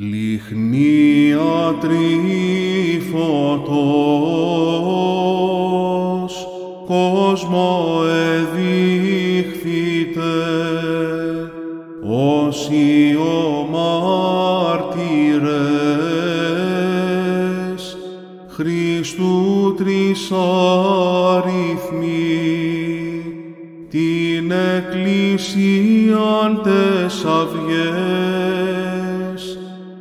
Λιχνία τριφωτός, κόσμο εδείχθητε, όσοι ο μάρτυρες, Χριστού αριθμοί, την εκκλησίαν αυγές,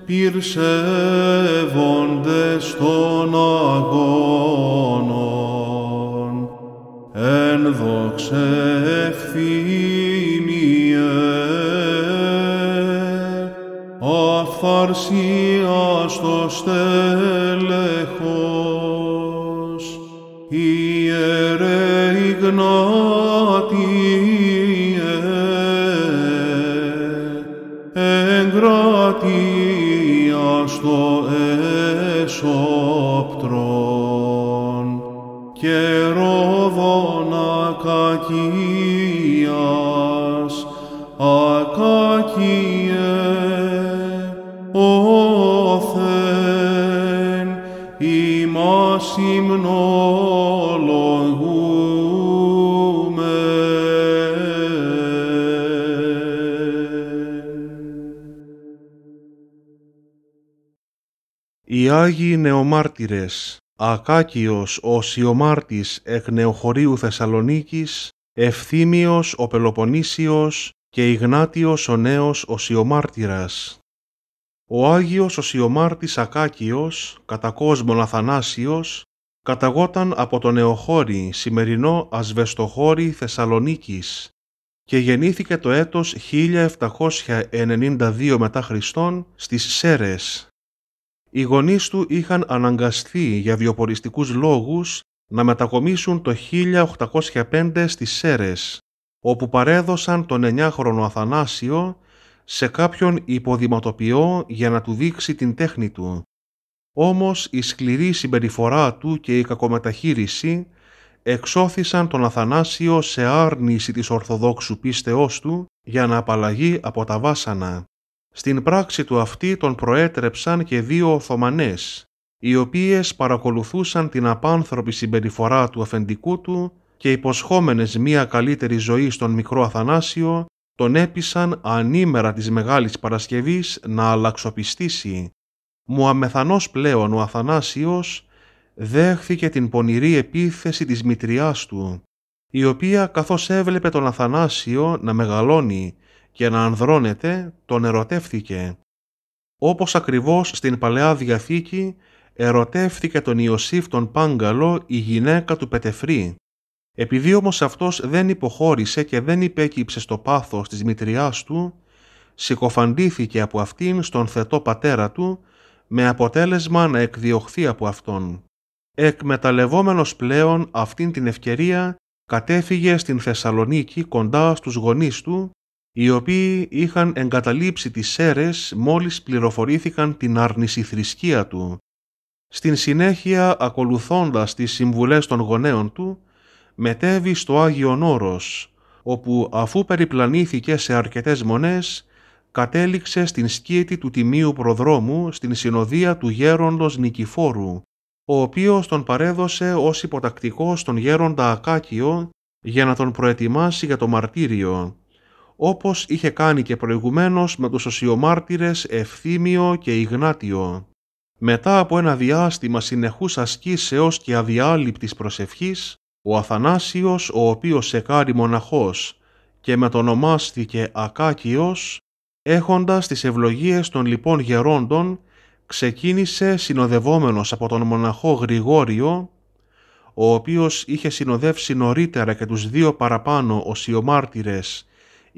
πυρσεύοντες των αγώνων, εν ευθύνιε, αφθαρσία στο στέλεχος, ιερέ Ιγνάτη, το εσωπτρόν και ρόβονα κακίας ακακίε όθεν ημάς υμνολογού οι Άγιοι Νεομάρτυρες, Ακάκιος ο Σιωμάρτης εκ Νεοχωρίου Θεσσαλονίκης, Ευθύμιος ο Πελοποννήσιος και Ιγνάτιος ο Νέος ο Σιωμάρτυρας. Ο Άγιος ο Σιωμάρτης Ακάκιος, κατά κόσμον Αθανάσιος, καταγόταν από το Νεοχώρι, σημερινό Ασβεστοχώρι Θεσσαλονίκης και γεννήθηκε το έτος 1792 μετά Χριστόν στις Σέρες, οι γονείς του είχαν αναγκαστεί για βιοποριστικούς λόγους να μετακομίσουν το 1805 στις Σέρες, όπου παρέδωσαν τον 9χρονο Αθανάσιο σε κάποιον υποδηματοποιό για να του δείξει την τέχνη του. Όμως η σκληρή συμπεριφορά του και η κακομεταχείριση εξώθησαν τον Αθανάσιο σε άρνηση της Ορθοδόξου πίστεώς του για να απαλλαγεί από τα βάσανα. Στην πράξη του αυτή τον προέτρεψαν και δύο Οθωμανές, οι οποίες παρακολουθούσαν την απάνθρωπη συμπεριφορά του αφεντικού του και υποσχόμενες μία καλύτερη ζωή στον μικρό Αθανάσιο, τον έπεισαν ανήμερα της Μεγάλης Παρασκευής να αλλαξοπιστήσει. Μου αμεθανός πλέον ο Αθανάσιος δέχθηκε την πονηρή επίθεση της μητριάς του, η οποία καθώς έβλεπε τον Αθανάσιο να μεγαλώνει και να ανδρώνεται, τον ερωτεύθηκε. Όπως ακριβώς στην Παλαιά Διαθήκη ερωτεύθηκε τον Ιωσήφ τον Πάγκαλο η γυναίκα του Πετεφρή. Επειδή όμως αυτός δεν υποχώρησε και δεν υπέκυψε στο πάθος της μητριάς του, συκοφαντήθηκε από αυτήν στον θετό πατέρα του, με αποτέλεσμα να εκδιωχθεί από αυτόν. Εκμεταλλευόμενος πλέον αυτήν την ευκαιρία, κατέφυγε στην Θεσσαλονίκη κοντά στους γονείς του οι οποίοι είχαν εγκαταλείψει τις σέρες μόλις πληροφορήθηκαν την άρνηση θρησκεία του. Στην συνέχεια, ακολουθώντας τις συμβουλές των γονέων του, μετέβη στο Άγιο Όρος, όπου αφού περιπλανήθηκε σε αρκετές μονές, κατέληξε στην σκήτη του Τιμίου Προδρόμου στην συνοδεία του γέροντος Νικηφόρου, ο οποίος τον παρέδωσε ως υποτακτικός στον γέροντα Ακάκιο για να τον προετοιμάσει για το μαρτύριο όπως είχε κάνει και προηγουμένως με τους οσιομάρτυρες Ευθύμιο και Ιγνάτιο. Μετά από ένα διάστημα συνεχούς ασκήσεως και αδιάλειπτης προσευχής, ο Αθανάσιος, ο οποίος κάνει μοναχός και μετονομάστηκε Ακάκιος, έχοντας τις ευλογίες των λοιπών γερόντων, ξεκίνησε συνοδευόμενος από τον μοναχό Γρηγόριο, ο οποίος είχε συνοδεύσει νωρίτερα και τους δύο παραπάνω οσιομάρτυρες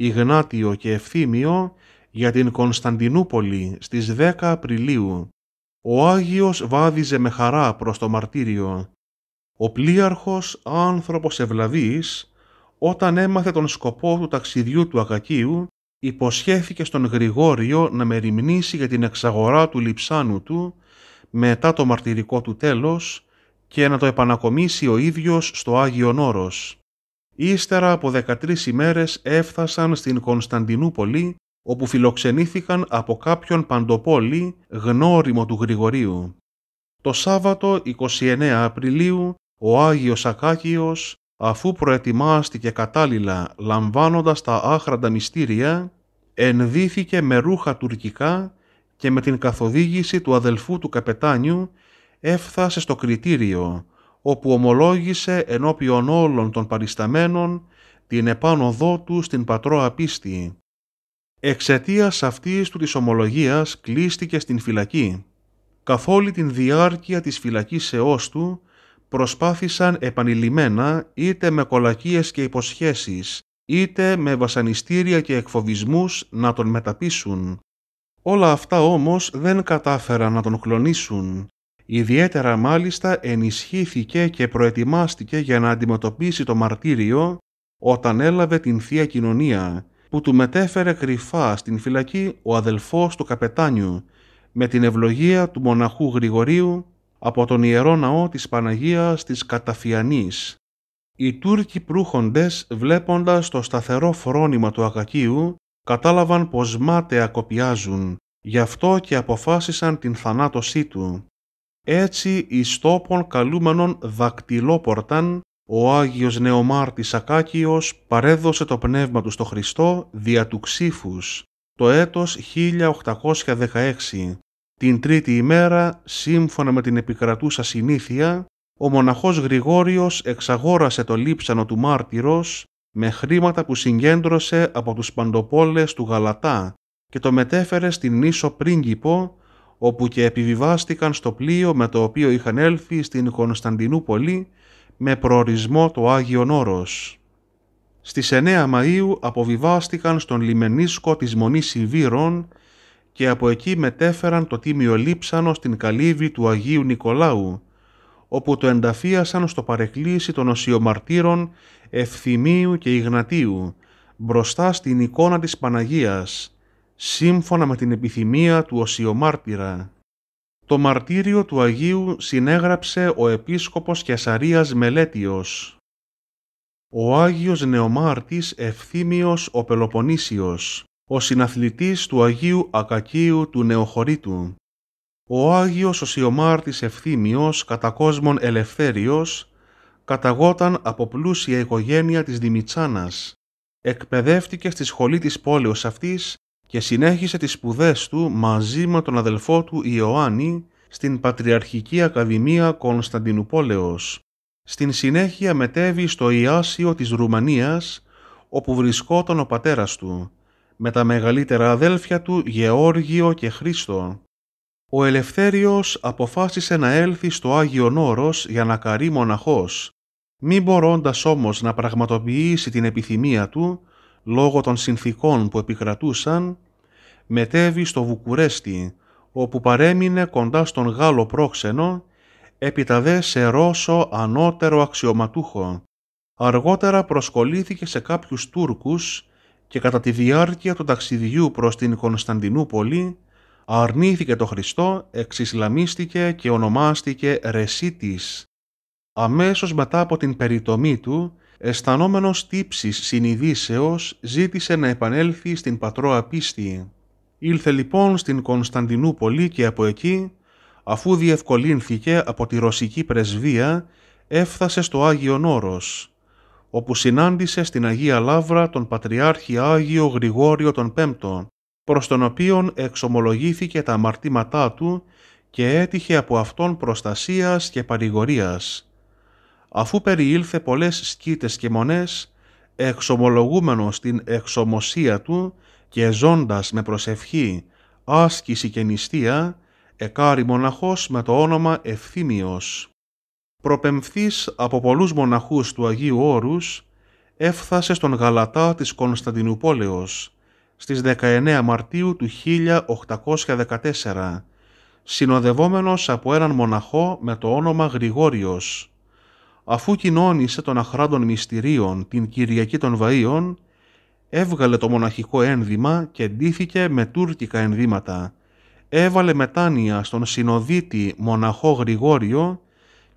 Ιγνάτιο και Ευθύμιο για την Κωνσταντινούπολη στις 10 Απριλίου. Ο Άγιος βάδιζε με χαρά προς το μαρτύριο. Ο πλοίαρχος άνθρωπος ευλαβής, όταν έμαθε τον σκοπό του ταξιδιού του Αγακίου υποσχέθηκε στον Γρηγόριο να μεριμνήσει για την εξαγορά του λιψάνου του μετά το μαρτυρικό του τέλος και να το επανακομίσει ο ίδιος στο Άγιο Όρος. Ύστερα από 13 ημέρες έφτασαν στην Κωνσταντινούπολη, όπου φιλοξενήθηκαν από κάποιον παντοπόλη γνώριμο του Γρηγορίου. Το Σάββατο 29 Απριλίου ο Άγιος Ακάκιος, αφού προετοιμάστηκε κατάλληλα λαμβάνοντας τα άχραντα μυστήρια, ενδύθηκε με ρούχα τουρκικά και με την καθοδήγηση του αδελφού του καπετάνιου έφτασε στο κριτήριο, όπου ομολόγησε ενώπιον όλων των παρισταμένων την επάνω δό του στην πατρόα πίστη. Εξαιτίας αυτής του της ομολογίας κλείστηκε στην φυλακή. Καθ' όλη την διάρκεια της φυλακής αιώ του προσπάθησαν επανειλημμένα είτε με κολακίες και υποσχέσεις, είτε με βασανιστήρια και εκφοβισμούς να τον μεταπίσουν. Όλα αυτά όμως δεν κατάφεραν να τον κλονίσουν ιδιαίτερα μάλιστα ενισχύθηκε και προετοιμάστηκε για να αντιμετωπίσει το μαρτύριο όταν έλαβε την Θεία Κοινωνία που του μετέφερε κρυφά στην φυλακή ο αδελφός του καπετάνιου με την ευλογία του μοναχού Γρηγορίου από τον Ιερό Ναό της Παναγίας της Καταφιανής. Οι Τούρκοι προύχοντες βλέποντας το σταθερό φρόνημα του Αγακίου κατάλαβαν πως μάταια κοπιάζουν, γι' αυτό και αποφάσισαν την θανάτωσή του. Έτσι εις τόπον καλούμενον δακτυλόπορταν, ο Άγιος Νεομάρτης Ακάκιος παρέδωσε το πνεύμα του στο Χριστό δια του Ξύφους, το έτος 1816, την τρίτη ημέρα, σύμφωνα με την επικρατούσα συνήθεια, ο μοναχός Γρηγόριος εξαγόρασε το λείψανο του μάρτυρος με χρήματα που συγκέντρωσε από τους παντοπόλες του Γαλατά και το μετέφερε στην Ίσο Πρίγκιπο όπου και επιβιβάστηκαν στο πλοίο με το οποίο είχαν έλθει στην Κωνσταντινούπολη με προορισμό το Άγιο Όρος. Στις 9 Μαΐου αποβιβάστηκαν στον λιμενίσκο της Μονής Σιβήρων και από εκεί μετέφεραν το τίμιο λείψανο στην καλύβη του Αγίου Νικολάου, όπου το ενταφίασαν στο παρεκκλήσι των οσιομαρτύρων Ευθυμίου και Ιγνατίου, μπροστά στην εικόνα της Παναγίας, σύμφωνα με την επιθυμία του οσιομάρτυρα. Το μαρτύριο του Αγίου συνέγραψε ο επίσκοπος Κεσαρίας Μελέτιος. Ο Άγιος Νεομάρτης Ευθύμιος ο Πελοποννήσιος, ο συναθλητής του Αγίου Ακακίου του Νεοχωρίτου. Ο Άγιος Οσιομάρτης Ευθύμιος, κατά κόσμον ελευθέριος, καταγόταν από πλούσια οικογένεια της Δημητσάνας. Εκπαιδεύτηκε στη σχολή της πόλεως αυτής και συνέχισε τις σπουδές του μαζί με τον αδελφό του Ιωάννη στην Πατριαρχική Ακαδημία Κωνσταντινούπολεως. Στην συνέχεια μετέβη στο Ιάσιο της Ρουμανίας, όπου βρισκόταν ο πατέρας του, με τα μεγαλύτερα αδέλφια του Γεώργιο και Χρήστο. Ο Ελευθέριος αποφάσισε να έλθει στο Άγιο Όρος για να καρεί μοναχός, μην μπορώντας όμως να πραγματοποιήσει την επιθυμία του, λόγω των συνθήκων που επικρατούσαν, μετέβη στο Βουκουρέστι, όπου παρέμεινε κοντά στον Γάλλο πρόξενο, επιταδέ σε Ρώσο ανώτερο αξιωματούχο. Αργότερα προσκολήθηκε σε κάποιους Τούρκους και κατά τη διάρκεια του ταξιδιού προς την Κωνσταντινούπολη αρνήθηκε το Χριστό, εξισλαμίστηκε και ονομάστηκε Ρεσίτης. Αμέσως μετά από την περιτομή του αισθανόμενος τύψης συνειδήσεως ζήτησε να επανέλθει στην πατρόα πίστη. Ήλθε λοιπόν στην Κωνσταντινούπολη και από εκεί, αφού διευκολύνθηκε από τη ρωσική πρεσβεία, έφτασε στο Άγιο Όρος, όπου συνάντησε στην Αγία Λαύρα τον Πατριάρχη Άγιο Γρηγόριο τον Πέμπτο, προς τον οποίον εξομολογήθηκε τα αμαρτήματά του και έτυχε από αυτόν προστασίας και παρηγορίας αφού περιήλθε πολλές σκήτες και μονές, εξομολογούμενος την εξομοσία του και ζώντας με προσευχή, άσκηση και νηστεία, εκάρι μοναχός με το όνομα Ευθύμιος. Προπεμφθής από πολλούς μοναχούς του Αγίου Όρους, έφθασε στον Γαλατά της Κωνσταντινούπολεως στις 19 Μαρτίου του 1814, συνοδευόμενος από έναν μοναχό με το όνομα Γρηγόριος αφού κοινώνησε των αχράντων μυστηρίων την Κυριακή των Βαΐων, έβγαλε το μοναχικό ένδυμα και ντύθηκε με τουρκικά ενδύματα. Έβαλε μετάνοια στον συνοδίτη μοναχό Γρηγόριο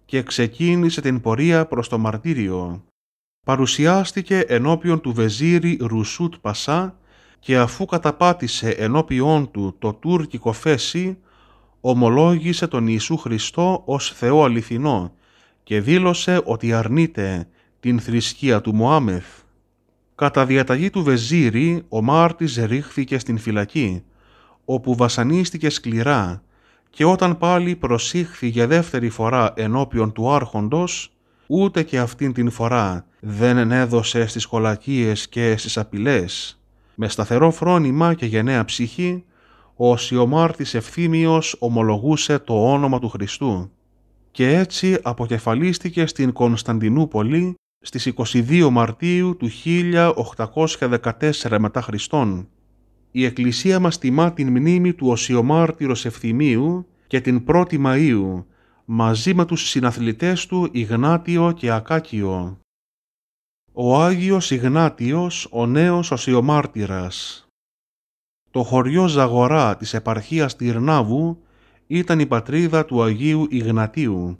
και ξεκίνησε την πορεία προς το μαρτύριο. Παρουσιάστηκε ενώπιον του Βεζίρι Ρουσούτ Πασά και αφού καταπάτησε ενώπιον του το τουρκικό φέση, ομολόγησε τον Ιησού Χριστό ως Θεό αληθινό και δήλωσε ότι αρνείται την θρησκεία του Μωάμεθ. Κατά διαταγή του Βεζίρι, ο Μάρτης ρίχθηκε στην φυλακή, όπου βασανίστηκε σκληρά και όταν πάλι προσήχθη για δεύτερη φορά ενώπιον του άρχοντος, ούτε και αυτήν την φορά δεν ενέδωσε στις κολακίες και στις απειλές. Με σταθερό φρόνημα και γενναία ψυχή, ο Σιωμάρτης Ευθύμιος ομολογούσε το όνομα του Χριστού και έτσι αποκεφαλίστηκε στην Κωνσταντινούπολη στις 22 Μαρτίου του 1814 μετά Χριστόν. Η Εκκλησία μας τιμά την μνήμη του Οσιομάρτυρος Ευθυμίου και την 1η Μαΐου, μαζί με τους συναθλητές του Ιγνάτιο και Ακάκιο. Ο Άγιος Ιγνάτιος, ο νέος Οσιομάρτυρας. Το χωριό Ζαγορά της επαρχίας Τυρνάβου ήταν η πατρίδα του Αγίου Ιγνατίου.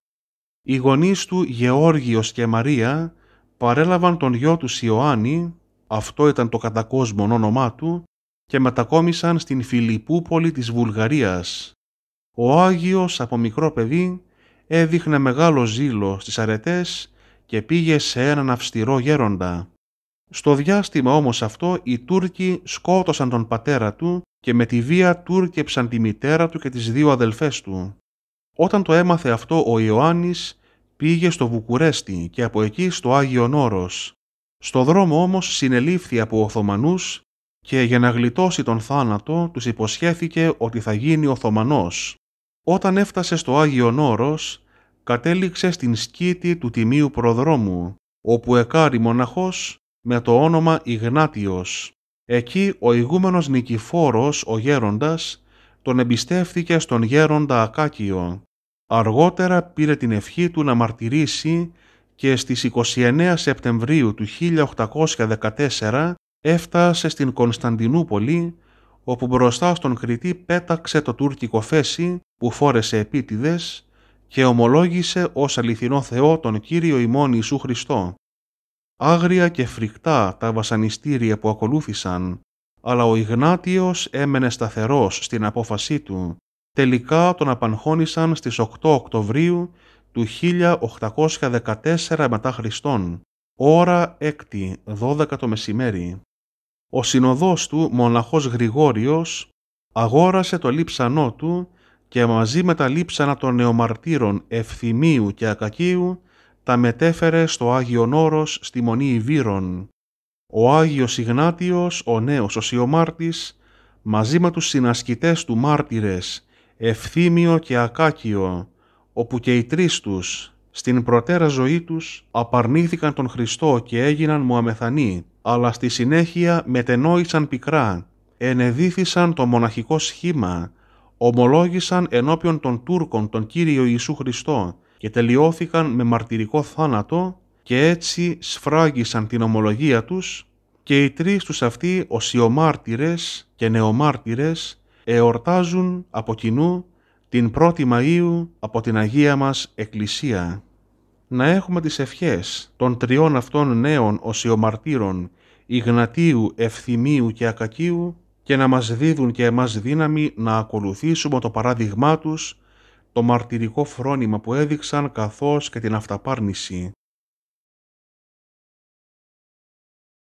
Οι γονείς του Γεώργιος και Μαρία παρέλαβαν τον γιο τους Ιωάννη, αυτό ήταν το κατακόσμον όνομά του, και μετακόμισαν στην Φιλιππούπολη της Βουλγαρίας. Ο Άγιος από μικρό παιδί έδειχνε μεγάλο ζήλο στις αρετές και πήγε σε έναν αυστηρό γέροντα. Στο διάστημα όμως αυτό οι Τούρκοι σκότωσαν τον πατέρα του και με τη βία τούρκεψαν τη μητέρα του και τις δύο αδελφές του. Όταν το έμαθε αυτό ο Ιωάννης πήγε στο Βουκουρέστι και από εκεί στο Άγιο Νόρος. Στο δρόμο όμως συνελήφθη από Οθωμανούς και για να γλιτώσει τον θάνατο τους υποσχέθηκε ότι θα γίνει Οθωμανός. Όταν έφτασε στο Άγιο Νόρος κατέληξε στην σκήτη του Τιμίου Προδρόμου όπου εκάρη μοναχός με το όνομα Ιγνάτιος. Εκεί ο ηγούμενος Νικηφόρος, ο γέροντας, τον εμπιστεύθηκε στον γέροντα Ακάκιο. Αργότερα πήρε την ευχή του να μαρτυρήσει και στις 29 Σεπτεμβρίου του 1814 έφτασε στην Κωνσταντινούπολη, όπου μπροστά στον Κρητή πέταξε το τουρκικό φέση που φόρεσε επίτηδες και ομολόγησε ως αληθινό Θεό τον Κύριο ημών Ιησού Χριστό. Άγρια και φρικτά τα βασανιστήρια που ακολούθησαν, αλλά ο Ιγνάτιος έμενε σταθερός στην απόφασή του. Τελικά τον απαγχώνησαν στις 8 Οκτωβρίου του 1814 μετά Χριστόν, ώρα 6, 12 το μεσημέρι. Ο συνοδός του, μοναχός Γρηγόριος, αγόρασε το λείψανό του και μαζί με τα λείψανα των νεομαρτύρων Ευθυμίου και Ακακίου τα μετέφερε στο Άγιον Όρος στη Μονή Ιβύρων. Ο Άγιος Ιγνάτιος, ο νέος Οσιομάρτης, μαζί με τους συνασκητές του μάρτυρες, Ευθύμιο και Ακάκιο, όπου και οι τρεις τους, στην προτέρα ζωή τους, απαρνήθηκαν τον Χριστό και έγιναν μουαμεθανοί, αλλά στη συνέχεια μετενόησαν πικρά, ενεδύθησαν το μοναχικό σχήμα, ομολόγησαν ενώπιον των Τούρκων τον Κύριο Ιησού Χριστό και τελειώθηκαν με μαρτυρικό θάνατο και έτσι σφράγγισαν την ομολογία τους και οι τρεις τους αυτοί οσιομάρτυρες και νεομάρτυρες εορτάζουν από κοινού την 1η Μαΐου από την Αγία μας Εκκλησία. Να έχουμε τις ευχές των τριών αυτών νέων οσιομαρτύρων Ιγνατίου, Ευθυμίου και Ακακίου και να μας δίδουν και εμάς δύναμη να ακολουθήσουμε το παράδειγμά τους το μαρτυρικό φρόνημα που έδειξαν καθώς και την αυταπάρνηση